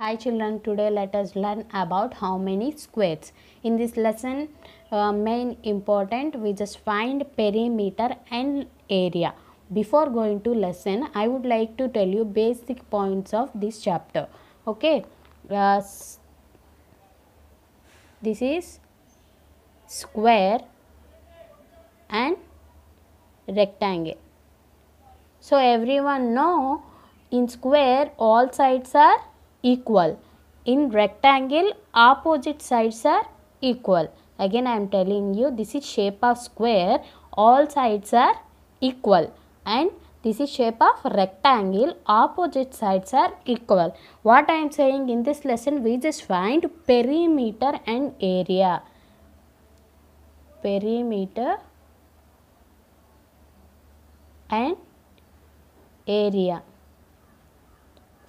Hi children, today let us learn about how many squares. In this lesson, uh, main important, we just find perimeter and area. Before going to lesson, I would like to tell you basic points of this chapter. Okay, uh, this is square and rectangle. So everyone know in square all sides are equal. In rectangle, opposite sides are equal. Again, I am telling you this is shape of square. All sides are equal and this is shape of rectangle opposite sides are equal what i am saying in this lesson we just find perimeter and area perimeter and area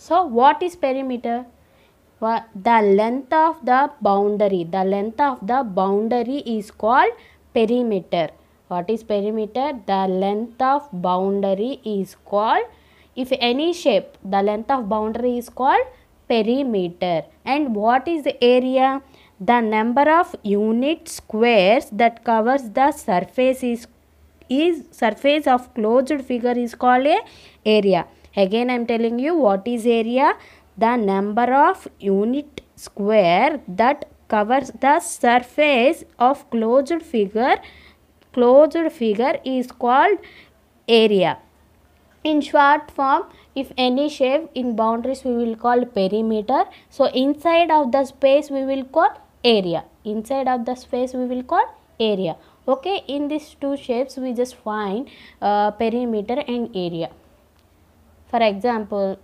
so, what is perimeter? The length of the boundary. The length of the boundary is called perimeter. What is perimeter? The length of boundary is called, if any shape, the length of boundary is called perimeter. And what is the area? The number of unit squares that covers the surface is, is surface of closed figure is called a area. Again, I am telling you what is area? The number of unit square that covers the surface of closed figure. Closed figure is called area. In short form, if any shape in boundaries we will call perimeter. So, inside of the space we will call area. Inside of the space we will call area. Okay, in these two shapes we just find uh, perimeter and area. For example,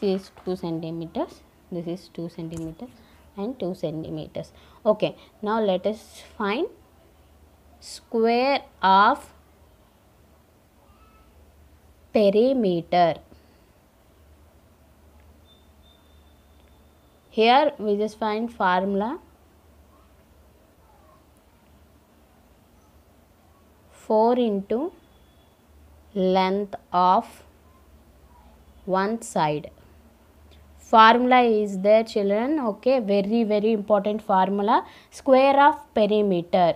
this is 2 centimeters, this is 2 centimeters and 2 centimeters. Okay, now let us find square of perimeter. Here we just find formula 4 into length of one side formula is there children okay very very important formula square of perimeter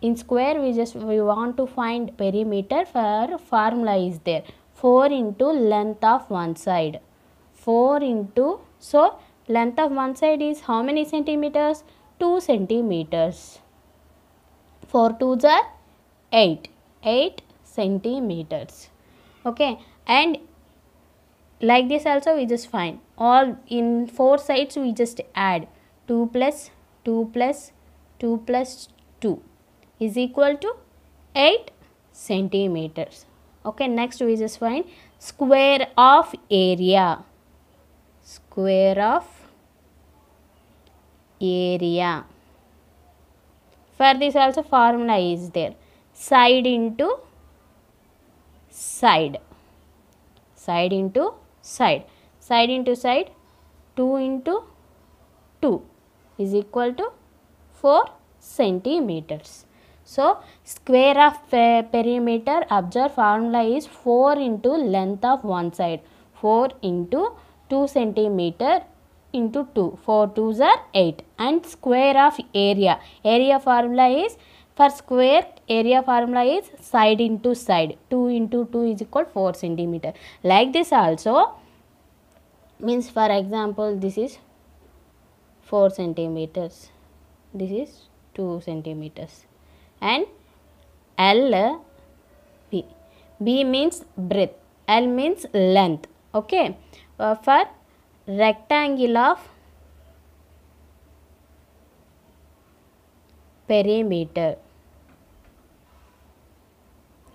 in square we just we want to find perimeter for formula is there 4 into length of one side 4 into so length of one side is how many centimeters 2 centimeters 4 2s are 8 8 centimeters okay and like this also we just find all in four sides we just add 2 plus 2 plus 2 plus 2 is equal to 8 centimeters okay next we just find square of area square of area for this also formula is there side into side side into side side into side 2 into 2 is equal to 4 centimeters. So, square of eh, perimeter observe formula is 4 into length of one side 4 into 2 centimeter into 2 4 2s are 8 and square of area area formula is for square area formula is side into side 2 into 2 is equal 4 centimeter. Like this also means for example this is 4 centimeters this is 2 centimeters and L B B means breadth L means length okay uh, for rectangle of perimeter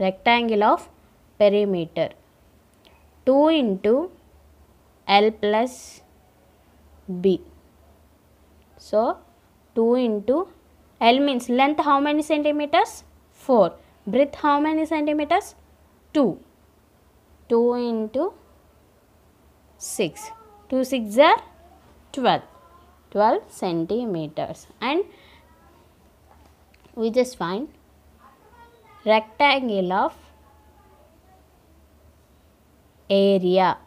rectangle of perimeter 2 into L plus B so 2 into L means length how many centimeters 4 breadth how many centimeters 2 2 into 6 2 6 are 12 12 centimeters and we just find rectangle of area.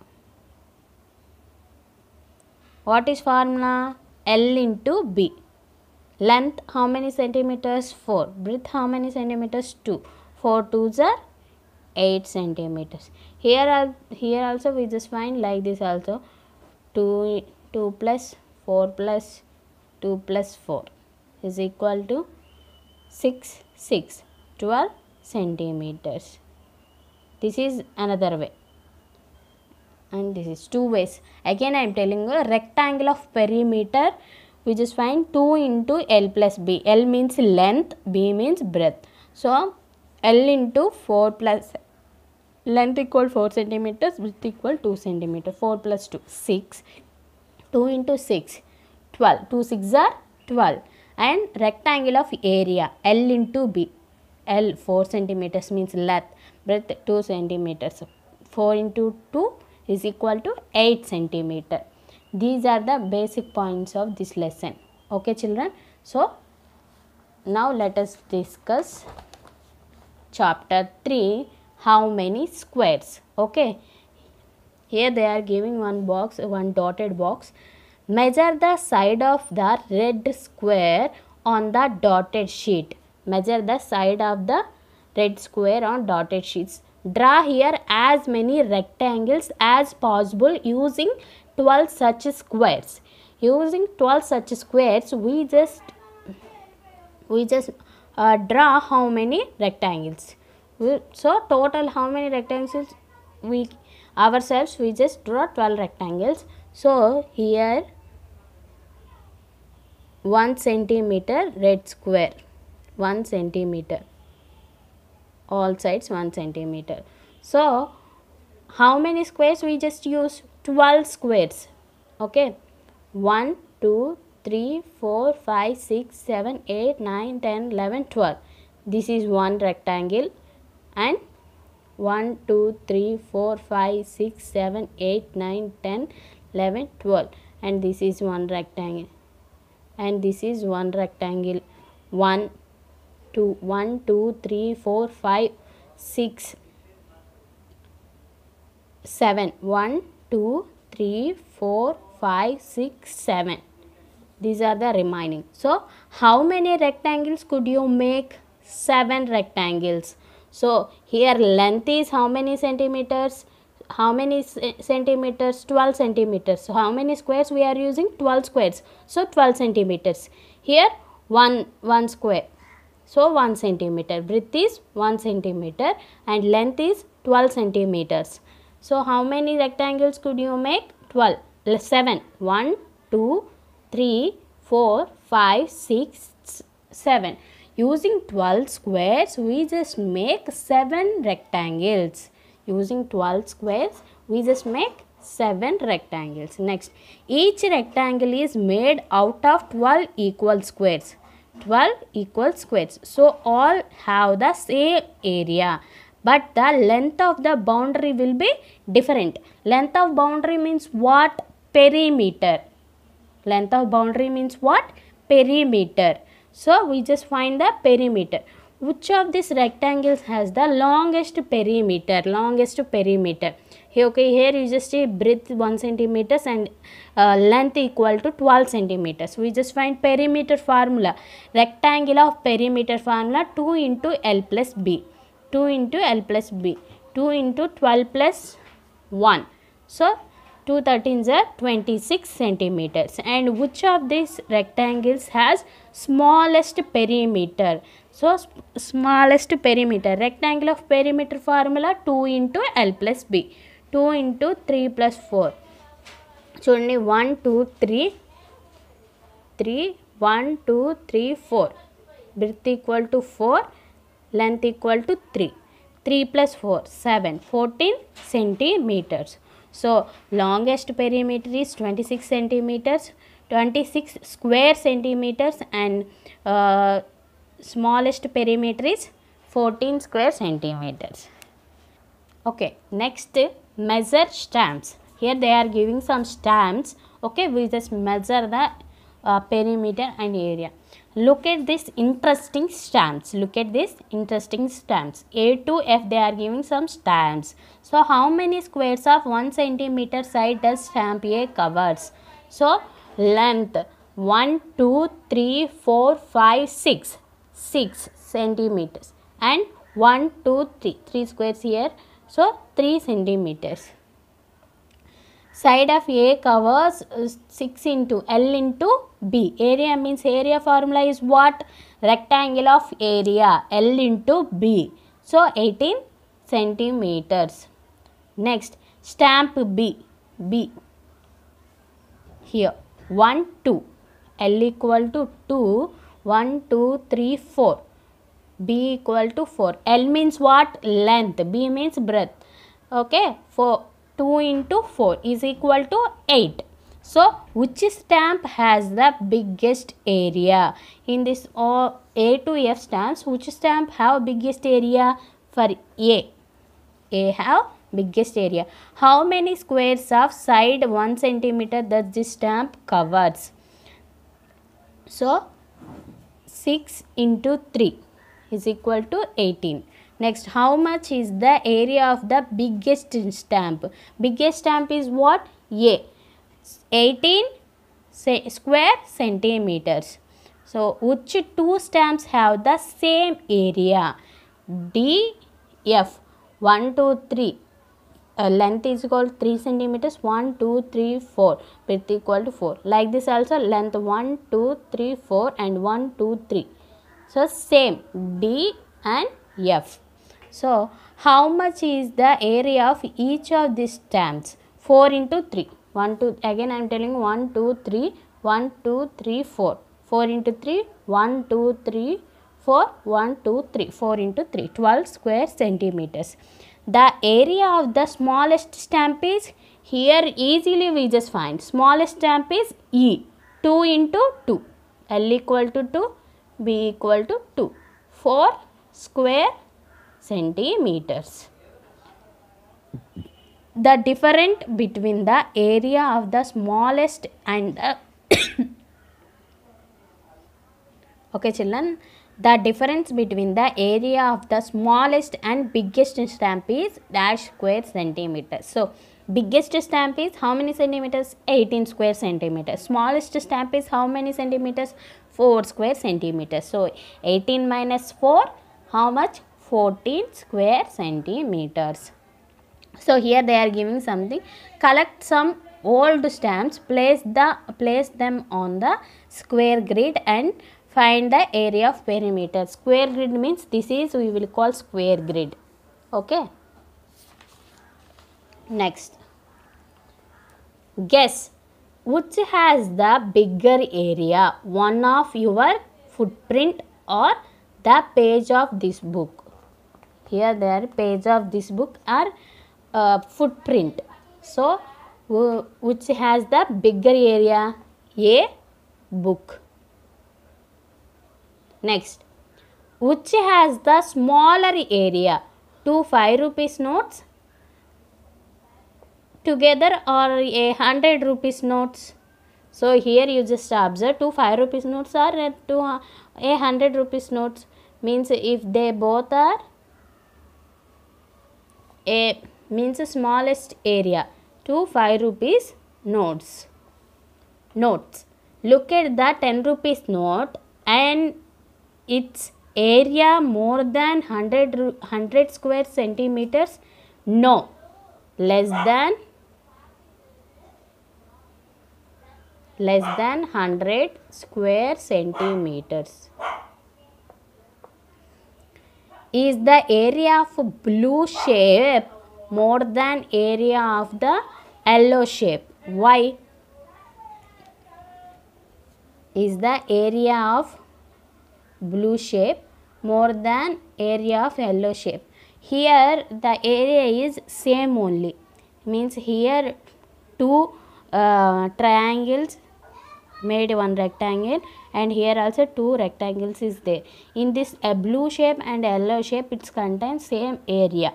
What is formula? L into B. Length how many centimeters? 4. Breadth how many centimeters? 2. 4 2s are 8 centimeters. Here, are, here also we just find like this also 2, 2 plus 4 plus 2 plus 4 is equal to 6 6 12 centimeters this is another way and this is two ways again i am telling you rectangle of perimeter we just find 2 into l plus b l means length b means breadth so l into 4 plus length equal 4 centimeters width equal 2 centimeter 4 plus 2 6 2 into 6 12 2 6 are 12 and rectangle of area L into B. L 4 centimeters means length, breadth 2 centimeters. 4 into 2 is equal to 8 centimeter. These are the basic points of this lesson. Okay children. So, now let us discuss chapter 3 how many squares. Okay. Here they are giving one box, one dotted box Measure the side of the red square on the dotted sheet. Measure the side of the red square on dotted sheets. Draw here as many rectangles as possible using 12 such squares. Using 12 such squares, we just we just uh, draw how many rectangles. So total how many rectangles we ourselves we just draw 12 rectangles. So here 1 centimeter red square 1 centimeter all sides 1 centimeter so how many squares we just use 12 squares okay 1 2 3 4 5 6 7 8 9 10 11 12 this is one rectangle and 1 2 3 4 5 6 7 8 9 10 11 12 and this is one rectangle and this is one rectangle 1 2 1 2 3 4 5 6 7 1 2 3 4 5 6 7 these are the remaining so how many rectangles could you make seven rectangles so here length is how many centimeters how many centimeters 12 centimeters so how many squares we are using 12 squares so 12 centimeters here 1 1 square so 1 centimeter breadth is 1 centimeter and length is 12 centimeters so how many rectangles could you make 12 7 1 2 3 4 5 6 7 using 12 squares we just make 7 rectangles Using 12 squares, we just make 7 rectangles. Next, each rectangle is made out of 12 equal squares. 12 equal squares. So, all have the same area. But the length of the boundary will be different. Length of boundary means what? Perimeter. Length of boundary means what? Perimeter. So, we just find the perimeter which of these rectangles has the longest perimeter longest perimeter here okay here you just take breadth 1 centimeters and uh, length equal to 12 centimeters we just find perimeter formula rectangle of perimeter formula 2 into l plus b 2 into l plus b 2 into 12 plus 1 so 2 13s are 26 centimeters and which of these rectangles has smallest perimeter so smallest perimeter rectangle of perimeter formula 2 into l plus b 2 into 3 plus 4 So only 1 2 3 3 1 2 3 4 equal equal to 4 length equal to 3 3 plus 4 7 14 centimeters so, longest perimeter is 26 centimeters, 26 square centimeters and uh, smallest perimeter is 14 square centimeters. Okay, next measure stamps. Here they are giving some stamps, okay, we just measure the uh, perimeter and area look at this interesting stamps look at this interesting stamps a to f they are giving some stamps so how many squares of 1 centimeter side does stamp a covers so length 1 2 3 4 5 6 6 centimeters and 1 2 3 3 squares here so 3 centimeters side of a covers uh, 6 into l into B. Area means area formula is what? Rectangle of area L into B. So 18 centimeters. Next stamp B. B. Here 1, 2. L equal to 2, 1, 2, 3, 4. B equal to 4. L means what? Length. B means breadth. Okay. 4. 2 into 4 is equal to 8. So which stamp has the biggest area? In this A to F stamps, which stamp have biggest area? For A, A have biggest area. How many squares of side 1 centimeter does this stamp covers? So 6 into 3 is equal to 18. Next, how much is the area of the biggest stamp? Biggest stamp is what? A. 18 square centimeters. So, which two stamps have the same area? D, F. 1, 2, 3. Uh, length is equal to 3 centimeters 1 2 3 4 width equal to 4 like this also length 1 2 3 4 and 1 2 3 so same d and f so how much is the area of each of these stamps 4 into 3 1 2 again I am telling 1 2 3 1 2 3 4 4 into 3 1 2 3 4 1 2 3 4 into 3 12 square centimeters the area of the smallest stamp is here easily we just find smallest stamp is E 2 into 2 L equal to 2 B equal to 2 4 square centimeters the difference between the area of the smallest and the okay children the difference between the area of the smallest and biggest stamp is dash square centimeters so biggest stamp is how many centimeters 18 square centimeters smallest stamp is how many centimeters 4 square centimeters so 18 minus 4 how much 14 square centimeters so here they are giving something. Collect some old stamps, place, the, place them on the square grid and find the area of perimeter. Square grid means this is we will call square grid. Okay. Next. Guess which has the bigger area one of your footprint or the page of this book. Here there page of this book are uh, footprint. So, which has the bigger area? A book. Next, which has the smaller area? Two 5 rupees notes together or a 100 rupees notes. So, here you just observe two 5 rupees notes or two a 100 rupees notes means if they both are a means the smallest area to 5 rupees notes. Notes. Look at the 10 rupees note and its area more than 100, 100 square centimeters? No. Less than less than 100 square centimeters is the area of blue shape more than area of the yellow shape. Why? Is the area of blue shape more than area of yellow shape. Here the area is same only. Means here two uh, triangles made one rectangle and here also two rectangles is there. In this a blue shape and yellow shape it's contains same area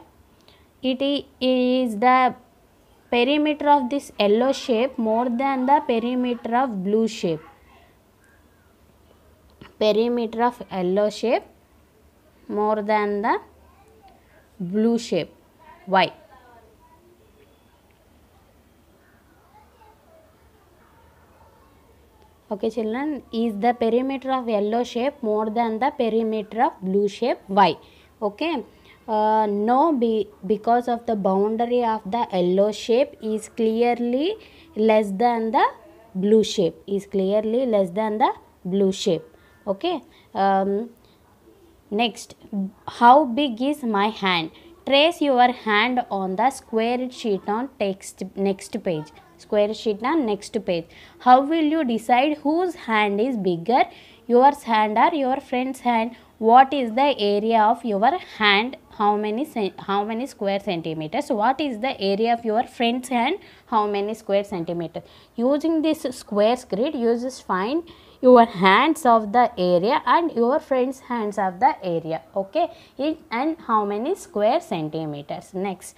it is the perimeter of this yellow shape more than the perimeter of blue shape perimeter of yellow shape more than the blue shape why okay children is the perimeter of yellow shape more than the perimeter of blue shape why okay uh, no be, because of the boundary of the yellow shape is clearly less than the blue shape is clearly less than the blue shape okay um, next how big is my hand trace your hand on the square sheet on text next page square sheet na next page how will you decide whose hand is bigger yours hand or your friend's hand what is the area of your hand how many how many square centimeters what is the area of your friend's hand how many square centimeters using this square grid you just find your hands of the area and your friend's hands of the area okay and how many square centimeters next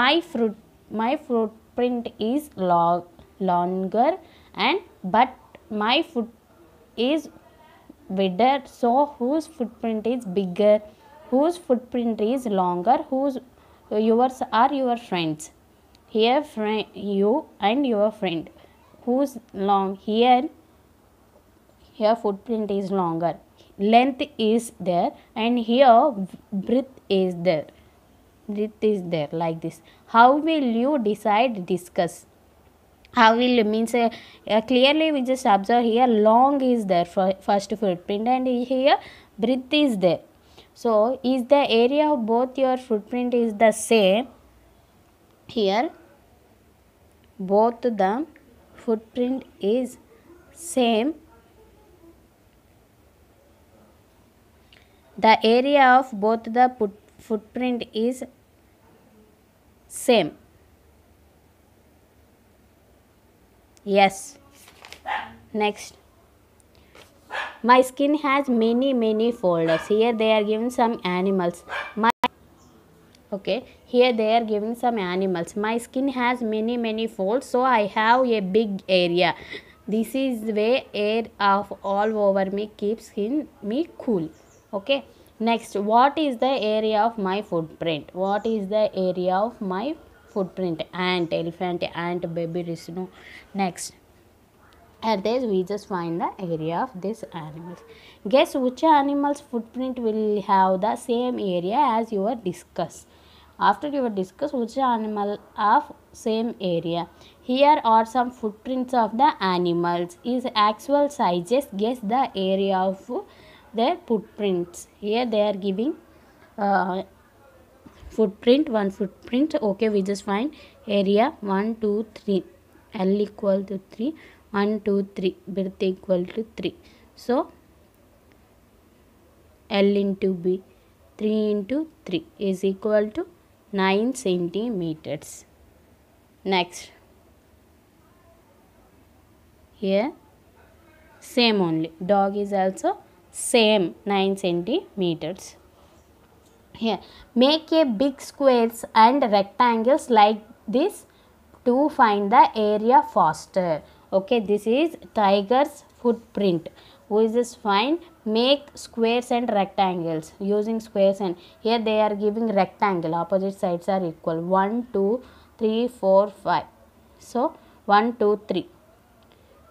my fruit my footprint is long longer and but my foot is wider so whose footprint is bigger whose footprint is longer whose uh, yours are your friends here friend you and your friend whose long here here footprint is longer length is there and here breadth is there breadth is there like this how will you decide discuss how will means uh, uh, clearly we just observe here long is there for first footprint and here breadth is there so, is the area of both your footprint is the same? Here, both the footprint is same. The area of both the put footprint is same. Yes. Next. My skin has many many folders. Here they are given some animals. My okay here they are giving some animals my skin has many many folds so i have a big area this is where air of all over me keeps skin me cool okay next what is the area of my footprint what is the area of my footprint ant elephant ant baby rhino next at this we just find the area of this animals guess which animal's footprint will have the same area as your discuss after you discuss which animal of same area here are some footprints of the animals is actual sizes guess the area of their footprints here they are giving uh, footprint one footprint okay we just find area 1 2 3 l equal to 3 1 2 3 birth equal to 3 so L into B 3 into 3 is equal to 9 centimeters next here same only dog is also same 9 centimeters here make a big squares and rectangles like this to find the area faster okay this is tiger's footprint who is this fine. make squares and rectangles using squares and here they are giving rectangle opposite sides are equal 1 2 3 4 5 so 1 2 3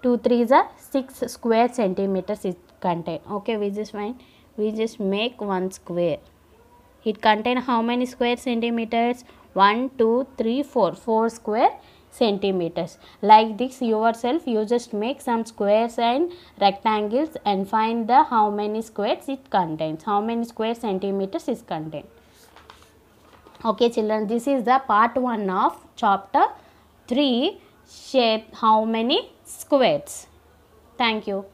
2 3 a 6 square centimeters is contained okay which is fine. we just make one square it contain how many square centimeters 1 2 3 4 4 square centimeters. Like this yourself you just make some squares and rectangles and find the how many squares it contains, how many square centimeters is contained. Okay children this is the part 1 of chapter 3 shape how many squares. Thank you.